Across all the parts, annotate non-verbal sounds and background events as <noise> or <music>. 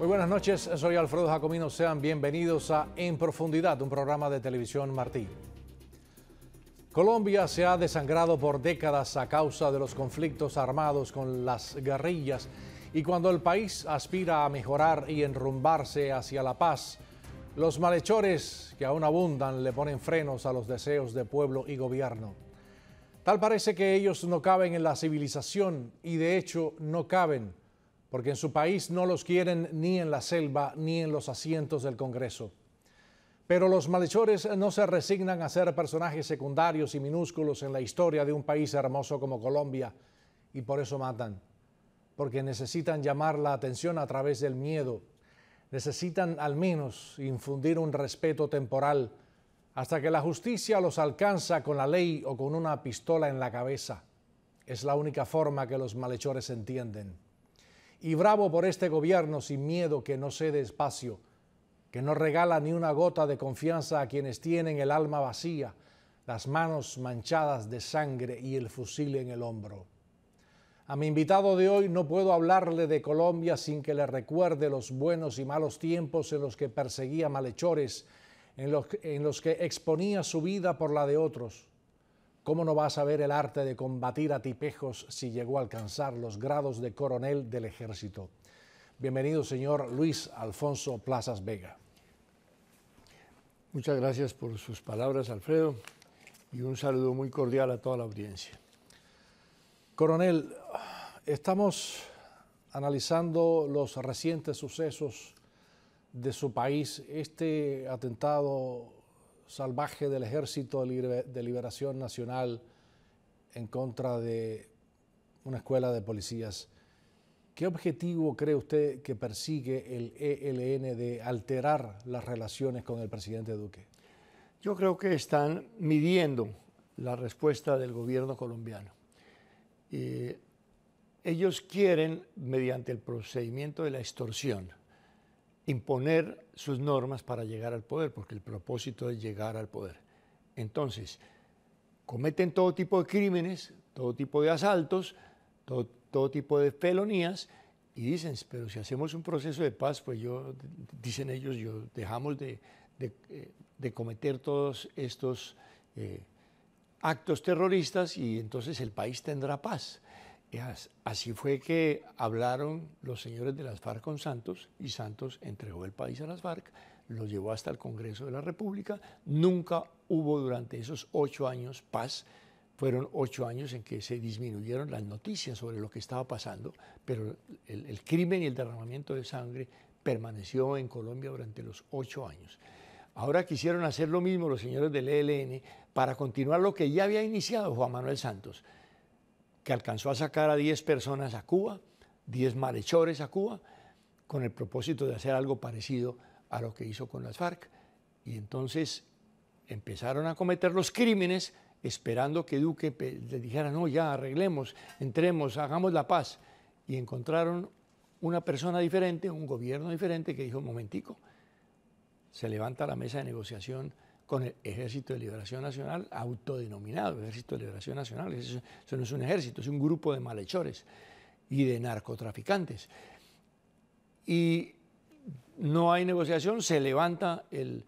Muy buenas noches, soy Alfredo Jacomino. Sean bienvenidos a En Profundidad, un programa de televisión Martí. Colombia se ha desangrado por décadas a causa de los conflictos armados con las guerrillas y cuando el país aspira a mejorar y enrumbarse hacia la paz, los malhechores que aún abundan le ponen frenos a los deseos de pueblo y gobierno. Tal parece que ellos no caben en la civilización y de hecho no caben porque en su país no los quieren ni en la selva ni en los asientos del Congreso. Pero los malhechores no se resignan a ser personajes secundarios y minúsculos en la historia de un país hermoso como Colombia y por eso matan, porque necesitan llamar la atención a través del miedo, necesitan al menos infundir un respeto temporal hasta que la justicia los alcanza con la ley o con una pistola en la cabeza. Es la única forma que los malhechores entienden y bravo por este gobierno sin miedo que no cede espacio, que no regala ni una gota de confianza a quienes tienen el alma vacía, las manos manchadas de sangre y el fusil en el hombro. A mi invitado de hoy no puedo hablarle de Colombia sin que le recuerde los buenos y malos tiempos en los que perseguía malhechores, en los, en los que exponía su vida por la de otros ¿Cómo no vas a ver el arte de combatir a tipejos si llegó a alcanzar los grados de coronel del ejército? Bienvenido, señor Luis Alfonso Plazas Vega. Muchas gracias por sus palabras, Alfredo, y un saludo muy cordial a toda la audiencia. Coronel, estamos analizando los recientes sucesos de su país, este atentado salvaje del Ejército de Liberación Nacional en contra de una escuela de policías. ¿Qué objetivo cree usted que persigue el ELN de alterar las relaciones con el presidente Duque? Yo creo que están midiendo la respuesta del gobierno colombiano. Eh, ellos quieren, mediante el procedimiento de la extorsión, imponer sus normas para llegar al poder, porque el propósito es llegar al poder. Entonces, cometen todo tipo de crímenes, todo tipo de asaltos, todo, tipo de felonías, y dicen, pero si hacemos un proceso de paz, pues yo, dicen ellos, yo dejamos de, eh, cometer todos estos eh, actos terroristas y entonces el país tendrá paz. Así fue que hablaron los señores de las FARC con Santos y Santos entregó el país a las FARC, lo llevó hasta el Congreso de la República. Nunca hubo durante esos ocho años paz. Fueron ocho años en que se disminuyeron las noticias sobre lo que estaba pasando, pero el, el crimen y el derramamiento de sangre permaneció en Colombia durante los ocho años. Ahora quisieron hacer lo mismo los señores del ELN para continuar lo que ya había iniciado Juan Manuel Santos que alcanzó a sacar a 10 personas a Cuba, 10 malhechores a Cuba, con el propósito de hacer algo parecido a lo que hizo con las FARC. Y entonces empezaron a cometer los crímenes esperando que Duque le dijera, no, ya arreglemos, entremos, hagamos la paz. Y encontraron una persona diferente, un gobierno diferente, que dijo, momentico, se levanta la mesa de negociación con el Ejército de Liberación Nacional, autodenominado Ejército de Liberación Nacional. Eso, no es un ejército, es un grupo de malhechores y de narcotraficantes. Y no hay negociación, se levanta el,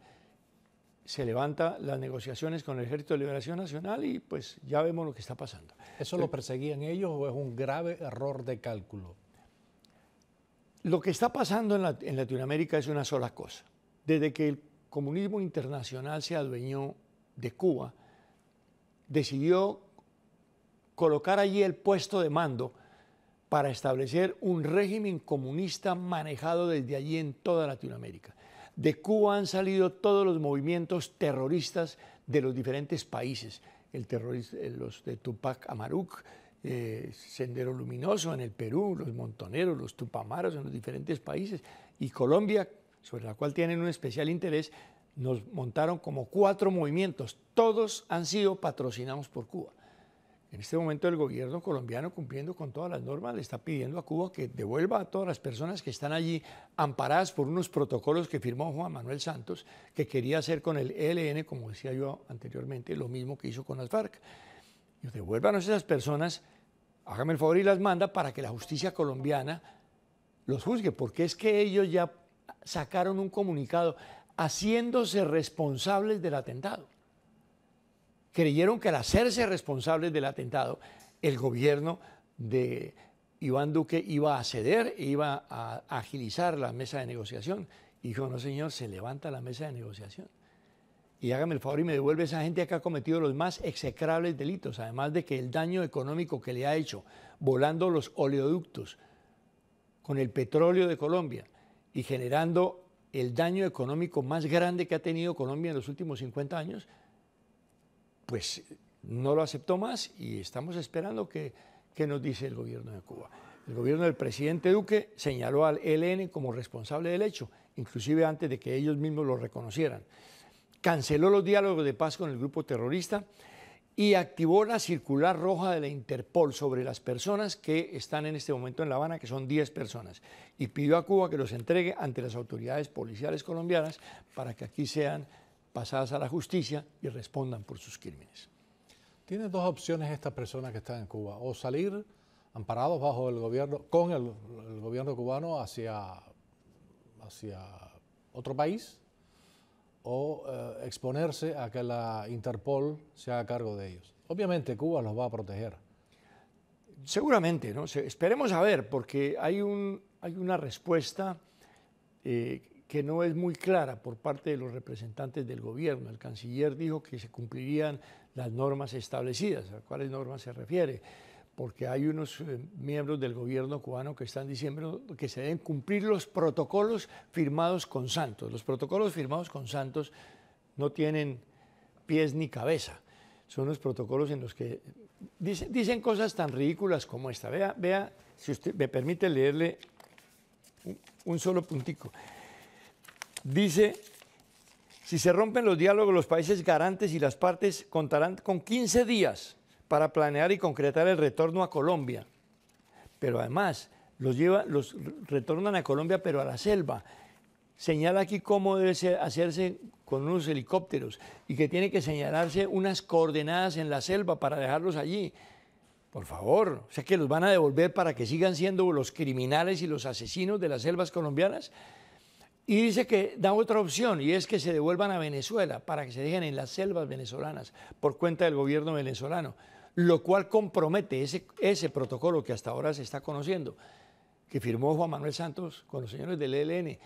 se levanta las negociaciones con el Ejército de Liberación Nacional y pues ya vemos lo que está pasando. ¿Eso lo perseguían ellos o es un grave error de cálculo? Lo que está pasando en, Latinoamérica es una sola cosa. Desde que el comunismo internacional se adueñó de Cuba, decidió colocar allí el puesto de mando para establecer un régimen comunista manejado desde allí en toda Latinoamérica. De Cuba han salido todos los movimientos terroristas de los diferentes países, el eh, los de Tupac Amaruc, eh, Sendero Luminoso en el Perú, los Montoneros, los Tupamaros en los diferentes países, y Colombia sobre la cual tienen un especial interés, nos montaron como cuatro movimientos. Todos han sido patrocinados por Cuba. En este momento el gobierno colombiano, cumpliendo con todas las normas, le está pidiendo a Cuba que devuelva a todas las personas que están allí amparadas por unos protocolos que firmó Juan Manuel Santos, que quería hacer con el ELN, como decía yo anteriormente, lo mismo que hizo con las FARC. Y a esas personas, hágame el favor y las manda para que la justicia colombiana los juzgue, porque es que ellos ya sacaron un comunicado haciéndose responsables del atentado. Creyeron que al hacerse responsables del atentado, el gobierno de Iván Duque iba a ceder e iba a agilizar la mesa de negociación. Y dijo, no señor, se levanta la mesa de negociación. Y hágame el favor y me devuelve esa gente que ha cometido los más execrables delitos, además de que el daño económico que le ha hecho volando los oleoductos con el petróleo de Colombia, y generando el daño económico más grande que ha tenido Colombia en los últimos 50 años, pues no lo aceptó más y estamos esperando que, que nos dice el gobierno de Cuba. El gobierno del presidente Duque señaló al ELN como responsable del hecho, inclusive antes de que ellos mismos lo reconocieran. Canceló los diálogos de paz con el grupo terrorista y activó la circular roja de la Interpol sobre las personas que están en este momento en La Habana, que son 10 personas, y pidió a Cuba que los entregue ante las autoridades policiales colombianas para que aquí sean pasadas a la justicia y respondan por sus crímenes. Tiene dos opciones estas personas que están en Cuba, o salir amparados bajo el gobierno, con el, gobierno cubano hacia, hacia otro país, o eh, exponerse a que la Interpol se haga cargo de ellos. Obviamente Cuba los va a proteger. Seguramente, ¿no? esperemos a ver, porque hay, un, una respuesta eh, que no es muy clara por parte de los representantes del gobierno. El canciller dijo que se cumplirían las normas establecidas, a cuáles normas se refiere porque hay unos eh, miembros del gobierno cubano que están diciendo que se deben cumplir los protocolos firmados con Santos. Los protocolos firmados con Santos no tienen pies ni cabeza. Son los protocolos en los que dicen cosas tan ridículas como esta. Vea, vea, si usted me permite leerle un, un solo puntico. Dice si se rompen los diálogos, los países garantes y las partes contarán con 15 días para planear y concretar el retorno a Colombia. Pero además, los, lleva, los retornan a Colombia, pero a la selva. Señala aquí cómo debe hacerse con unos helicópteros y que tiene que señalarse unas coordenadas en la selva para dejarlos allí. Por favor, o sea que los van a devolver para que sigan siendo los criminales y los asesinos de las selvas colombianas. Y dice que da otra opción y es que se devuelvan a Venezuela para que se dejen en las selvas venezolanas por cuenta del gobierno venezolano lo cual compromete ese, ese protocolo que hasta ahora se está conociendo, que firmó Juan Manuel Santos con los señores del ELN.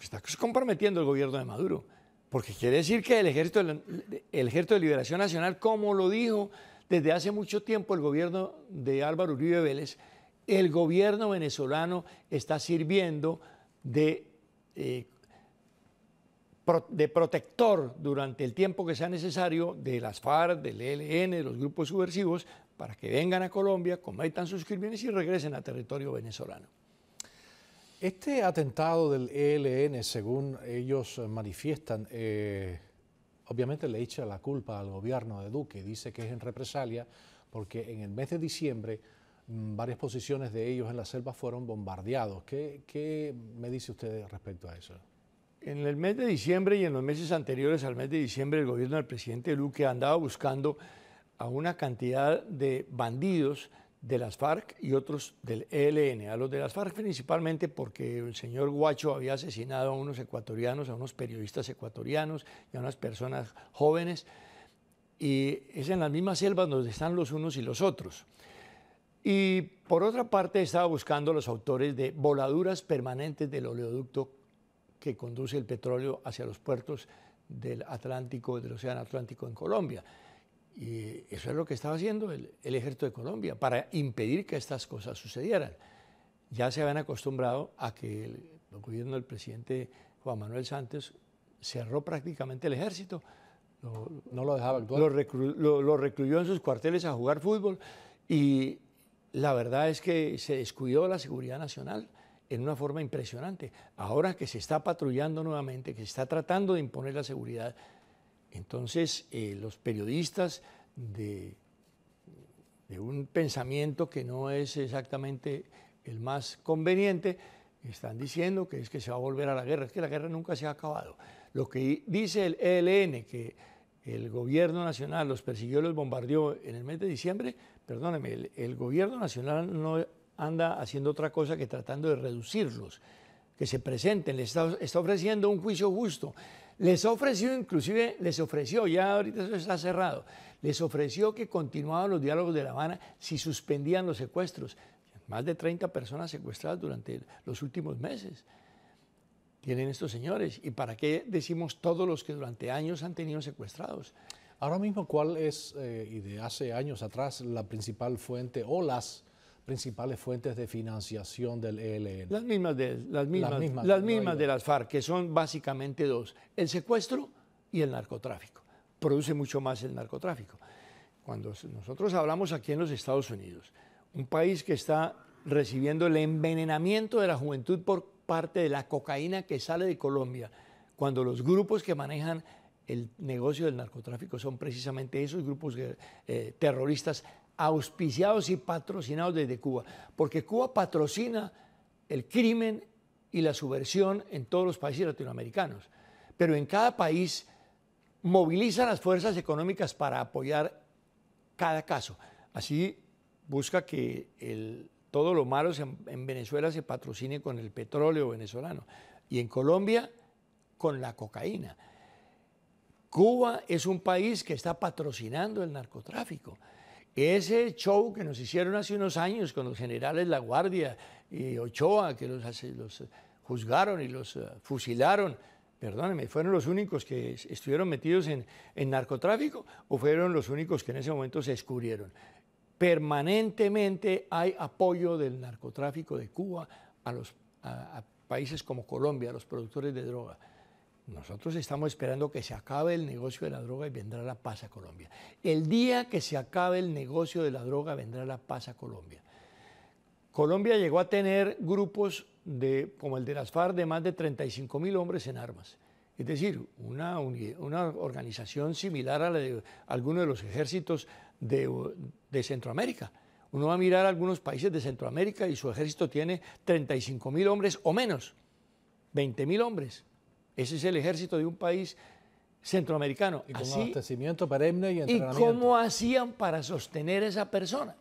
Está comprometiendo el gobierno de Maduro, porque quiere decir que el Ejército, el Ejército de Liberación Nacional, como lo dijo desde hace mucho tiempo el gobierno de Álvaro Uribe Vélez, el gobierno venezolano está sirviendo de eh, de protector durante el tiempo que sea necesario de las FARC, del ELN, de los grupos subversivos, para que vengan a Colombia, cometan sus crímenes y regresen a territorio venezolano. Este atentado del ELN, según ellos manifiestan, eh, obviamente le echa la culpa al gobierno de Duque, dice que es en represalia porque en el mes de diciembre mm, varias posiciones de ellos en la selva fueron bombardeados. ¿Qué, qué me dice usted respecto a eso? En el mes de diciembre y en los meses anteriores al mes de diciembre, el gobierno del presidente Luque andaba buscando a una cantidad de bandidos de las FARC y otros del ELN. A los de las FARC principalmente porque el señor Guacho había asesinado a unos ecuatorianos, a unos periodistas ecuatorianos y a unas personas jóvenes. Y es en las mismas selvas donde están los unos y los otros. Y por otra parte estaba buscando a los autores de voladuras permanentes del oleoducto que conduce el petróleo hacia los puertos del Atlántico, del Océano Atlántico en Colombia. Y eso es lo que estaba haciendo el, ejército de Colombia para impedir que estas cosas sucedieran. Ya se habían acostumbrado a que el, el gobierno del presidente Juan Manuel Santos cerró prácticamente el ejército. Lo, no lo dejaba lo, recluyó en sus cuarteles a jugar fútbol y la verdad es que se descuidó la seguridad nacional en una forma impresionante. Ahora que se está patrullando nuevamente, que se está tratando de imponer la seguridad, entonces eh, los periodistas de, un pensamiento que no es exactamente el más conveniente, están diciendo que es que se va a volver a la guerra, es que la guerra nunca se ha acabado. Lo que dice el ELN, que el gobierno nacional los persiguió, los bombardeó en el mes de diciembre, perdóneme, el gobierno nacional no anda haciendo otra cosa que tratando de reducirlos, que se presenten, les está, está ofreciendo un juicio justo. Les ofreció, inclusive, les ofreció, ya ahorita eso está cerrado, les ofreció que continuaban los diálogos de La Habana si suspendían los secuestros. Más de 30 personas secuestradas durante los últimos meses tienen estos señores. ¿Y para qué decimos todos los que durante años han tenido secuestrados? Ahora mismo, ¿cuál es, eh, y de hace años atrás, la principal fuente o las principales fuentes de financiación del ELN? Las mismas de, las mismas, las mismas, de las FARC, que son básicamente dos, el secuestro y el narcotráfico. Produce mucho más el narcotráfico. Cuando nosotros hablamos aquí en los Estados Unidos, un país que está recibiendo el envenenamiento de la juventud por parte de la cocaína que sale de Colombia, cuando los grupos que manejan el negocio del narcotráfico son precisamente esos grupos eh, terroristas auspiciados y patrocinados desde Cuba, porque Cuba patrocina el crimen y la subversión en todos los países latinoamericanos, pero en cada país moviliza las fuerzas económicas para apoyar cada caso. Así busca que todo lo malo en Venezuela se patrocine con el petróleo venezolano y en Colombia con la cocaína. Cuba es un país que está patrocinando el narcotráfico. Ese show que nos hicieron hace unos años con los generales La Guardia y Ochoa, que los, eh, juzgaron y los eh, fusilaron, perdónenme, ¿fueron los únicos que estuvieron metidos en, narcotráfico o fueron los únicos que en ese momento se descubrieron? Permanentemente hay apoyo del narcotráfico de Cuba a los a países como Colombia, a los productores de droga. Nosotros estamos esperando que se acabe el negocio de la droga y vendrá la paz a Colombia. El día que se acabe el negocio de la droga vendrá la paz a Colombia. Colombia llegó a tener grupos de, como el de las FARC de más de 35 mil hombres en armas. Es decir, una, una organización similar a la de algunos de los ejércitos de, de Centroamérica. Uno va a mirar algunos países de Centroamérica y su ejército tiene 35 mil hombres o menos, 20 mil hombres. Ese es el ejército de un país centroamericano. Y y cómo hacían para sostener esa persona?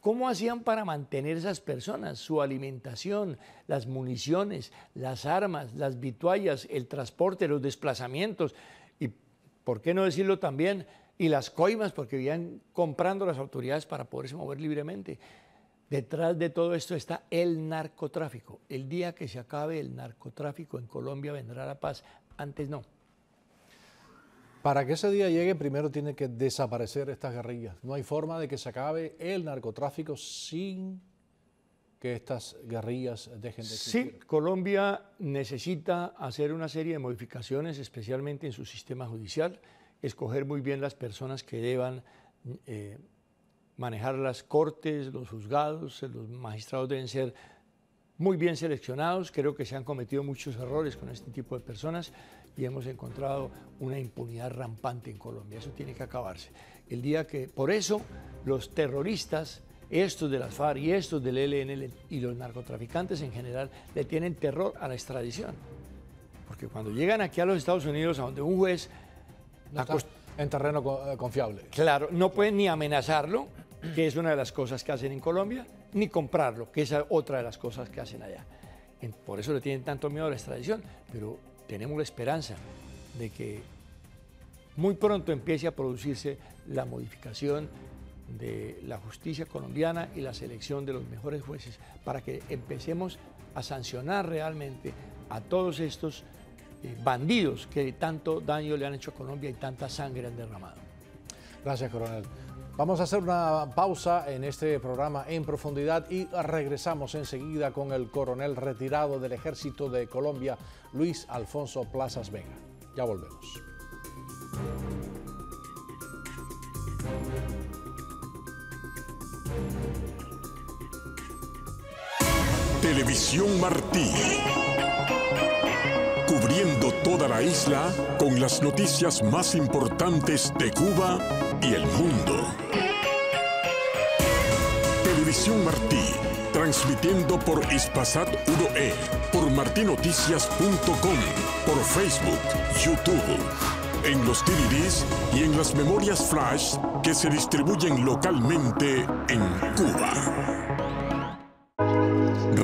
¿Cómo hacían para mantener esas personas? Su alimentación, las municiones, las armas, las vituallas, el transporte, los desplazamientos y, ¿por qué no decirlo también? Y las coimas, porque iban comprando las autoridades para poderse mover libremente. Detrás de todo esto está el narcotráfico. El día que se acabe el narcotráfico en Colombia vendrá la paz. Antes no. Para que ese día llegue, primero tiene que desaparecer estas guerrillas. No hay forma de que se acabe el narcotráfico sin que estas guerrillas dejen de existir. Sí, Colombia necesita hacer una serie de modificaciones, especialmente en su sistema judicial, escoger muy bien las personas que deban eh, manejar las cortes, los juzgados, eh, los magistrados deben ser muy bien seleccionados. Creo que se han cometido muchos errores con este tipo de personas y hemos encontrado una impunidad rampante en Colombia. Eso tiene que acabarse. El día que, por eso, los terroristas, estos de las FARC y estos del LNL e y los narcotraficantes en general, le tienen terror a la extradición. Porque cuando llegan aquí a los Estados Unidos, a donde un juez... en terreno eh, confiable. Claro, no pueden ni amenazarlo, que es una de las cosas que hacen en Colombia, ni comprarlo, que es otra de las cosas que hacen allá. Por eso le tienen tanto miedo a la extradición, pero tenemos la esperanza de que muy pronto empiece a producirse la modificación de la justicia colombiana y la selección de los mejores jueces para que empecemos a sancionar realmente a todos estos eh, bandidos que tanto daño le han hecho a Colombia y tanta sangre han derramado. Gracias, coronel. Vamos a hacer una pausa en este programa en profundidad y regresamos enseguida con el coronel retirado del Ejército de Colombia, Luis Alfonso Plazas Vega. Ya volvemos. Televisión Martí. Cubriendo toda la isla con las noticias más importantes de Cuba y el mundo. Radio Martí, transmitiendo por Ispasat 1E, por martinoticias.com, por Facebook, YouTube, en los DVDs y en las memorias flash que se distribuyen localmente en Cuba.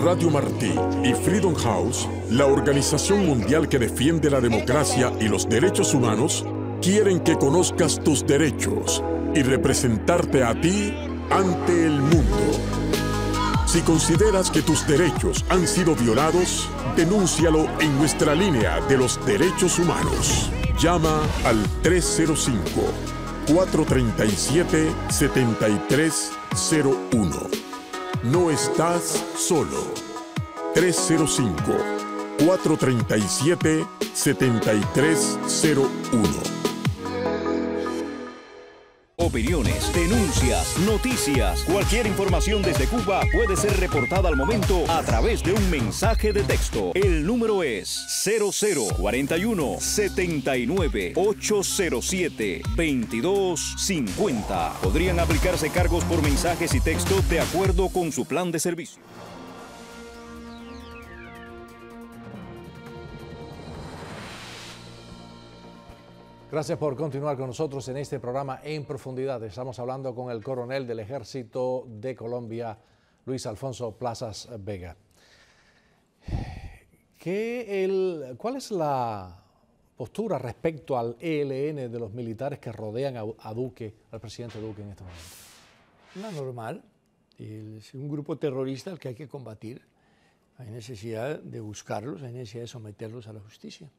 Radio Martí y Freedom House, la organización mundial que defiende la democracia y los derechos humanos, quieren que conozcas tus derechos y representarte a ti ante el mundo. Si consideras que tus derechos han sido violados, denúncialo en nuestra línea de los derechos humanos. Llama al 305-437-7301. No estás solo. 305-437-7301 opiniones, denuncias, noticias. Cualquier información desde Cuba puede ser reportada al momento a través de un mensaje de texto. El número es 0041 79 2250. Podrían aplicarse cargos por mensajes y texto de acuerdo con su plan de servicio. Gracias por continuar con nosotros en este programa en profundidad. Estamos hablando con el coronel del Ejército de Colombia, Luis Alfonso Plazas Vega. ¿Cuál es la postura respecto al ELN de los militares que rodean a, Duque, al presidente Duque en este momento? Una normal. Es un grupo terrorista al que hay que combatir. Hay necesidad de buscarlos, hay necesidad de someterlos a la justicia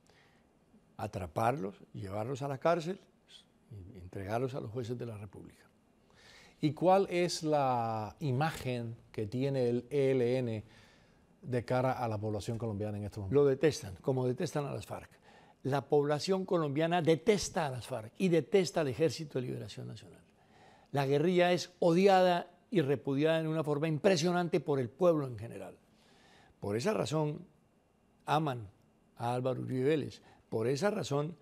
atraparlos, llevarlos a la cárcel y entregarlos a los jueces de la República. ¿Y cuál es la imagen que tiene el ELN de cara a la población colombiana en estos momentos? Lo detestan, como detestan a las FARC. La población colombiana detesta a las FARC y detesta al Ejército de Liberación Nacional. La guerrilla es odiada y repudiada en una forma impresionante por el pueblo en general. Por esa razón aman a Álvaro Uribe por esa razón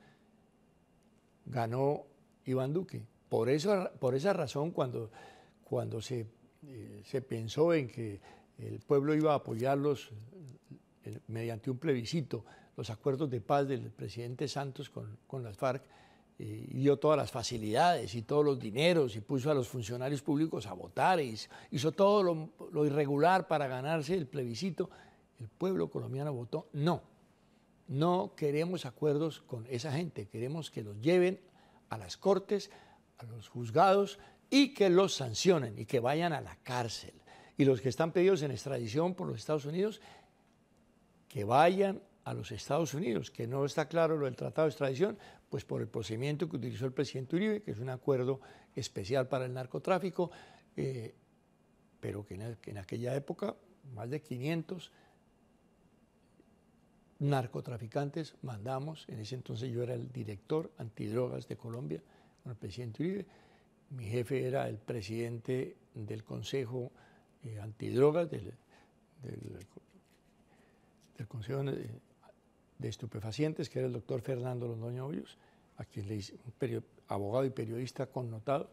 ganó Iván Duque. Por, por esa razón, cuando, cuando eh, se, pensó en que el pueblo iba a apoyarlos eh, mediante un plebiscito, los acuerdos de paz del presidente Santos con, las FARC, eh, dio todas las facilidades y todos los dineros y puso a los funcionarios públicos a votar, y hizo todo lo irregular para ganarse el plebiscito, el pueblo colombiano votó no. No queremos acuerdos con esa gente, queremos que los lleven a las cortes, a los juzgados y que los sancionen y que vayan a la cárcel. Y los que están pedidos en extradición por los Estados Unidos, que vayan a los Estados Unidos, que no está claro lo del tratado de extradición, pues por el procedimiento que utilizó el presidente Uribe, que es un acuerdo especial para el narcotráfico, eh, pero que en, que en aquella época más de 500 narcotraficantes mandamos, en ese entonces yo era el director antidrogas de Colombia, con el presidente Uribe, mi jefe era el presidente del Consejo eh, Antidrogas, del, Consejo de, Estupefacientes, que era el doctor Fernando Londoño Hoyos, a quien le abogado y periodista connotado,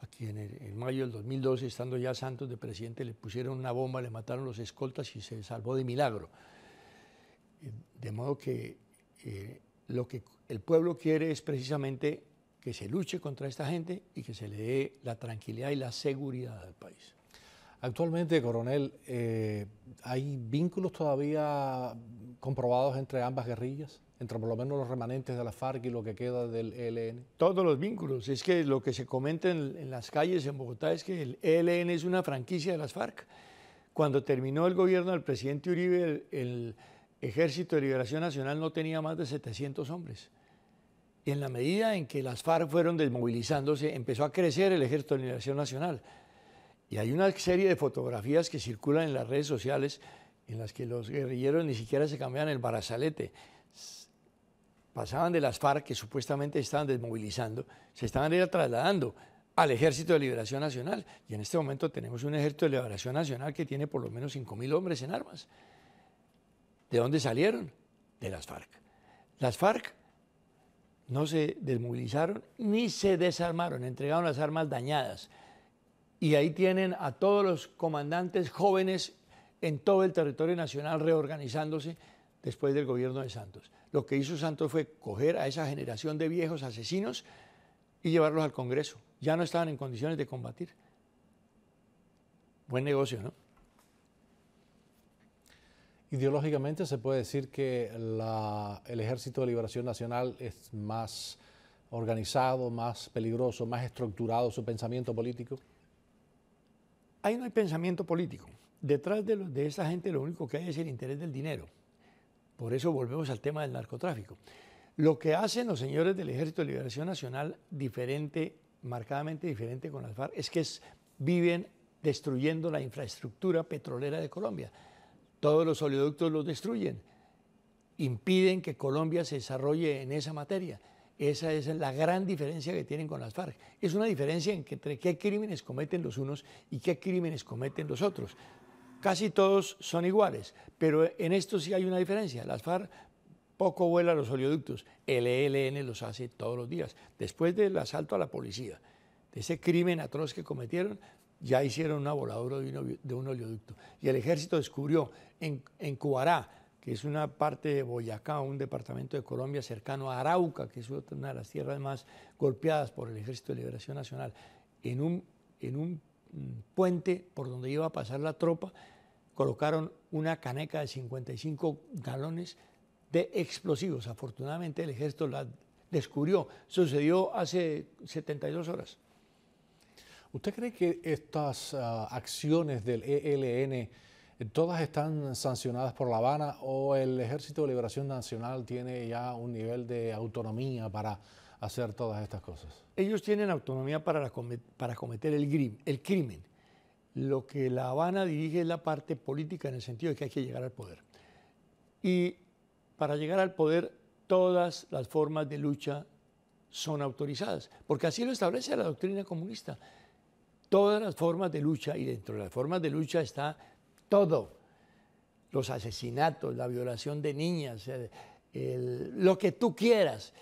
a quien en, en, mayo del 2012, estando ya Santos de presidente, le pusieron una bomba, le mataron los escoltas y se salvó de milagro. De modo que eh, lo que el pueblo quiere es precisamente que se luche contra esta gente y que se le dé la tranquilidad y la seguridad al país. Actualmente, coronel, eh, ¿hay vínculos todavía comprobados entre ambas guerrillas? Entre por lo menos los remanentes de la FARC y lo que queda del ELN. Todos los vínculos. Es que lo que se comenta en, las calles en Bogotá es que el ELN es una franquicia de las FARC. Cuando terminó el gobierno del presidente Uribe, el Ejército de Liberación Nacional no tenía más de 700 hombres. Y en la medida en que las FARC fueron desmovilizándose, empezó a crecer el Ejército de Liberación Nacional. Y hay una serie de fotografías que circulan en las redes sociales en las que los guerrilleros ni siquiera se cambiaban el barazalete. Pasaban de las FARC, que supuestamente estaban desmovilizando, se estaban trasladando al Ejército de Liberación Nacional. Y en este momento tenemos un Ejército de Liberación Nacional que tiene por lo menos 5.000 hombres en armas. ¿De dónde salieron? De las FARC. Las FARC no se desmovilizaron ni se desarmaron, entregaron las armas dañadas. Y ahí tienen a todos los comandantes jóvenes en todo el territorio nacional reorganizándose después del gobierno de Santos. Lo que hizo Santos fue coger a esa generación de viejos asesinos y llevarlos al Congreso. Ya no estaban en condiciones de combatir. Buen negocio, ¿no? Ideológicamente se puede decir que el Ejército de Liberación Nacional es más organizado, más peligroso, más estructurado su pensamiento político. Ahí no hay pensamiento político. Detrás de, esa gente lo único que hay es el interés del dinero. Por eso volvemos al tema del narcotráfico. Lo que hacen los señores del Ejército de Liberación Nacional diferente, marcadamente diferente con las FARC, es que viven destruyendo la infraestructura petrolera de Colombia todos los oleoductos los destruyen, impiden que Colombia se desarrolle en esa materia. Esa es la gran diferencia que tienen con las FARC. Es una diferencia entre qué crímenes cometen los unos y qué crímenes cometen los otros. Casi todos son iguales, pero en esto sí hay una diferencia. Las FARC poco vuela los oleoductos, el ELN los hace todos los días. Después del asalto a la policía, de ese crimen atroz que cometieron, ya hicieron una voladura de un, oleoducto. Y el ejército descubrió en, en Cubará, que es una parte de Boyacá, un departamento de Colombia cercano a Arauca, que es una de las tierras más golpeadas por el Ejército de Liberación Nacional, en un, en un mm, puente por donde iba a pasar la tropa, colocaron una caneca de 55 galones de explosivos. Afortunadamente el ejército la descubrió. Sucedió hace 72 horas. ¿Usted cree que estas ah, acciones del ELN todas están sancionadas por La Habana o el Ejército de Liberación Nacional tiene ya un nivel de autonomía para hacer todas estas cosas? Ellos tienen autonomía para, para cometer el, el crimen. Lo que La Habana dirige es la parte política en el sentido de que hay que llegar al poder. Y para llegar al poder, todas las formas de lucha son autorizadas, porque así lo establece la doctrina comunista todas las formas de lucha y dentro de las formas de lucha está todo, los asesinatos, la violación de niñas, lo que tú quieras,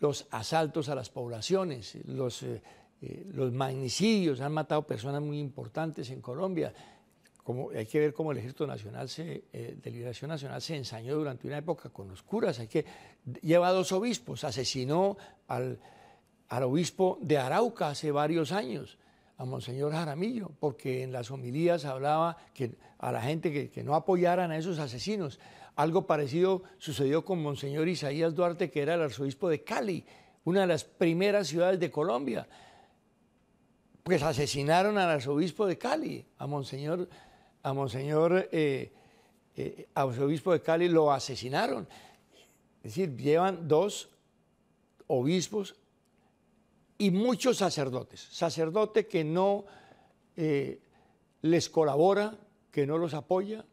los asaltos a las poblaciones, eh, eh, los, magnicidios, han matado personas muy importantes en Colombia. Como, hay que ver cómo el Ejército Nacional se, eh, de Liberación Nacional se ensañó durante una época con los curas. Hay que, lleva dos obispos, asesinó al obispo de Arauca hace varios años a Monseñor Jaramillo, porque en las homilías hablaba que a la gente que, no apoyaran a esos asesinos. Algo parecido sucedió con Monseñor Isaías Duarte, que era el arzobispo de Cali, una de las primeras ciudades de Colombia. Pues asesinaron al arzobispo de Cali, a Monseñor, a Monseñor eh, eh arzobispo de Cali lo asesinaron. Es decir, llevan dos obispos y muchos sacerdotes, sacerdote que no eh, les colabora, que no los apoya,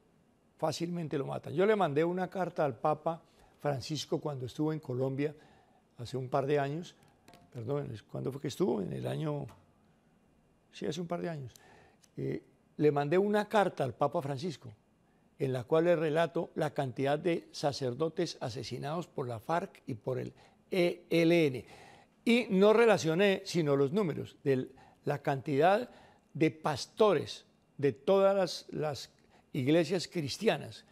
fácilmente lo matan. Yo le mandé una carta al Papa Francisco cuando estuvo en Colombia hace un par de años, perdón, ¿cuándo fue que estuvo? En el año, sí, hace un par de años. Eh, le mandé una carta al Papa Francisco en la cual le relato la cantidad de sacerdotes asesinados por la FARC y por el ELN y no relacioné sino los números de la cantidad de pastores de todas las, iglesias cristianas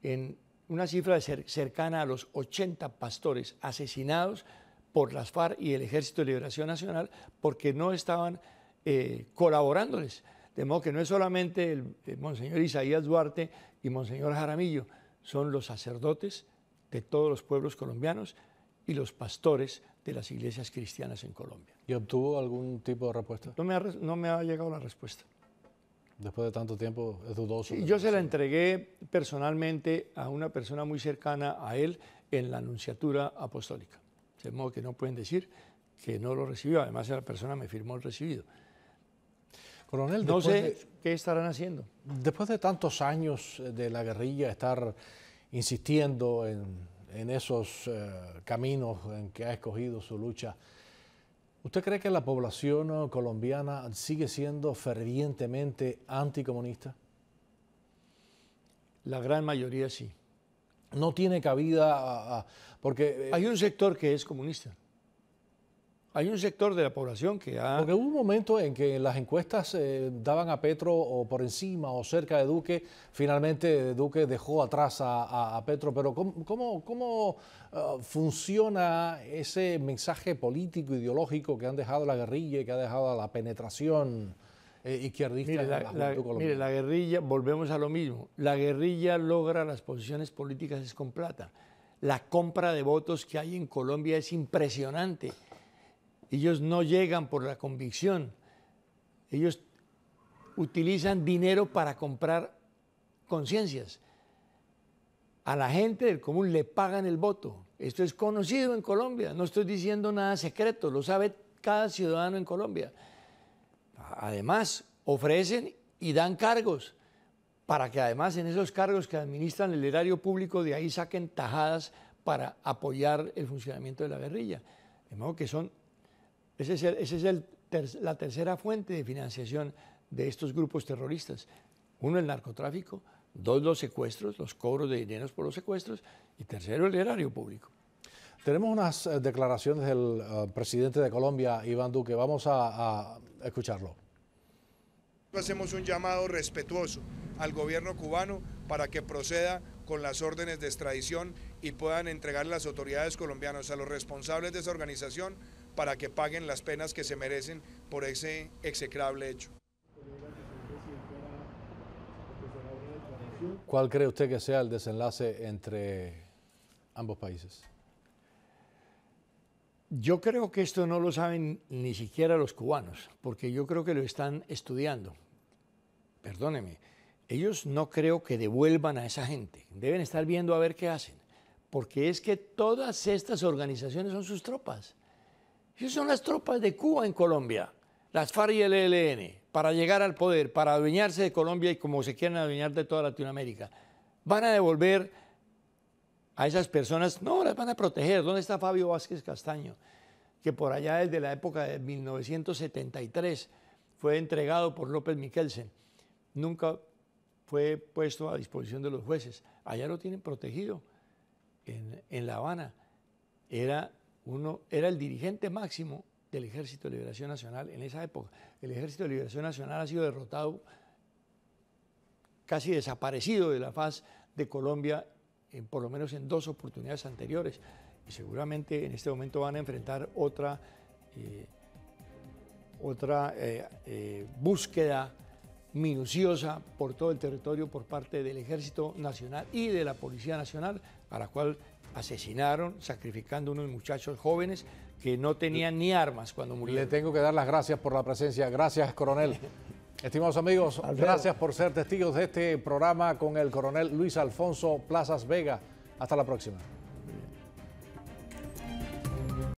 en una cifra cercana a los 80 pastores asesinados por las FARC y el Ejército de Liberación Nacional porque no estaban eh, colaborándoles. De modo que no es solamente el, el, eh, Monseñor Isaías Duarte y Monseñor Jaramillo, son los sacerdotes de todos los pueblos colombianos y los pastores de las iglesias cristianas en Colombia. ¿Y obtuvo algún tipo de respuesta? No me ha, llegado la respuesta. Después de tanto tiempo es dudoso. yo se la entregué personalmente a una persona muy cercana a él en la Anunciatura Apostólica. De modo que no pueden decir que no lo recibió. Además, la persona me firmó el recibido. Coronel, no sé qué estarán haciendo. Después de tantos años eh, de la guerrilla estar insistiendo en en esos eh, caminos en que ha escogido su lucha. ¿Usted cree que la población eh, colombiana sigue siendo fervientemente anticomunista? La gran mayoría sí. No tiene cabida a, ah, ah, porque... Eh, Hay un sector que es comunista. Hay un sector de la población que ha... Porque hubo un momento en que las encuestas eh, daban a Petro o por encima o cerca de Duque. Finalmente eh, Duque dejó atrás a, Petro. Pero ¿cómo, cómo, eh, funciona ese mensaje político, ideológico que han dejado la guerrilla y que ha dejado la penetración izquierdista en la, la, Mire, la guerrilla, volvemos a lo mismo. La guerrilla logra las posiciones políticas es con plata. La compra de votos que hay en Colombia es impresionante ellos no llegan por la convicción. Ellos utilizan dinero para comprar conciencias. A la gente del común le pagan el voto. Esto es conocido en Colombia. No estoy diciendo nada secreto. Lo sabe cada ciudadano en Colombia. Además, ofrecen y dan cargos para que además en esos cargos que administran el erario público de ahí saquen tajadas para apoyar el funcionamiento de la guerrilla. De modo que son esa es, ese es la tercera fuente de financiación de estos grupos terroristas. Uno, el narcotráfico. Dos, los secuestros, los cobros de dineros por los secuestros. Y tercero, el erario público. Tenemos unas eh, declaraciones del eh, presidente de Colombia, Iván Duque. Vamos a, a escucharlo. Hacemos un llamado respetuoso al gobierno cubano para que proceda con las órdenes de extradición y puedan entregar las autoridades colombianas a los responsables de esa organización para que paguen las penas que se merecen por ese execrable hecho. ¿Cuál cree usted que sea el desenlace entre ambos países? Yo creo que esto no lo saben ni siquiera los cubanos, porque yo creo que lo están estudiando. Perdóneme, ellos no creo que devuelvan a esa gente. Deben estar viendo a ver qué hacen, porque es que todas estas organizaciones son sus tropas. Esas son las tropas de Cuba en Colombia, las FARC y el ELN, para llegar al poder, para adueñarse de Colombia y como se quieren adueñar de toda Latinoamérica. Van a devolver a esas personas, no, las van a proteger. ¿Dónde está Fabio Vázquez Castaño? Que por allá desde la época de 1973 fue entregado por López Miquelsen. Nunca fue puesto a disposición de los jueces. Allá lo tienen protegido en, en La Habana. Era uno era el dirigente máximo del Ejército de Liberación Nacional en esa época. El Ejército de Liberación Nacional ha sido derrotado, casi desaparecido de la faz de Colombia, por lo menos en dos oportunidades anteriores. Y seguramente en este momento van a enfrentar otra, eh, otra eh, eh, búsqueda minuciosa por todo el territorio por parte del Ejército Nacional y de la Policía Nacional, a la cual asesinaron sacrificando unos muchachos jóvenes que no tenían ni armas cuando murieron. Le tengo que dar las gracias por la presencia. Gracias, coronel. <laughs> Estimados amigos, gracias por ser testigos de este programa con el coronel Luis Alfonso Plazas Vega. Hasta la próxima.